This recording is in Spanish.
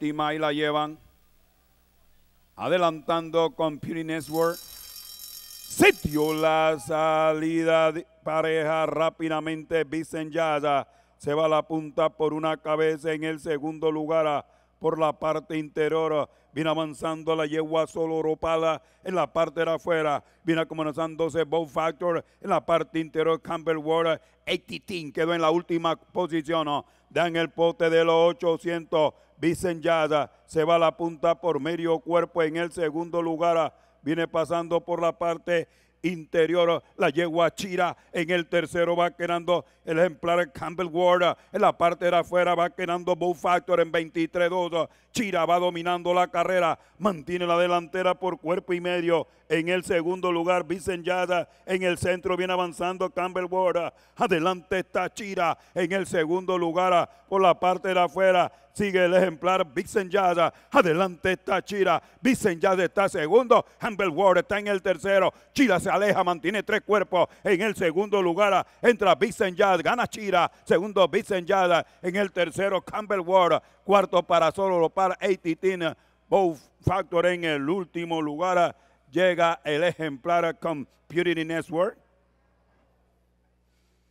y la llevan. Adelantando con Pure Network. Sitio la salida de pareja rápidamente. Vicen Yaza se va a la punta por una cabeza en el segundo lugar. A por la parte interior. Viene avanzando la yegua solo en la parte de afuera. Viene acomodándose Bow Factor en la parte interior. Campbell Water 18 quedó en la última posición. Dan el pote de los 800. Vicen Yada se va a la punta por medio cuerpo en el segundo lugar. Viene pasando por la parte interior. La yegua Chira en el tercero va quedando el ejemplar Campbell Ward. En la parte de afuera va quedando Bow Factor en 23-2. Chira va dominando la carrera. Mantiene la delantera por cuerpo y medio. En el segundo lugar, Vicen Yada. En el centro viene avanzando Campbell Ward. Adelante está Chira. En el segundo lugar, por la parte de afuera, sigue el ejemplar Vicen Yada. Adelante está Chira. Vicen Yada está segundo. Campbell Ward está en el tercero. Chira se aleja, mantiene tres cuerpos. En el segundo lugar entra Vincent Yard, gana Chira. Segundo Vincent En el tercero Campbell Ward. Cuarto para solo para ATT. Both Factor en el último lugar llega el ejemplar Computing Network.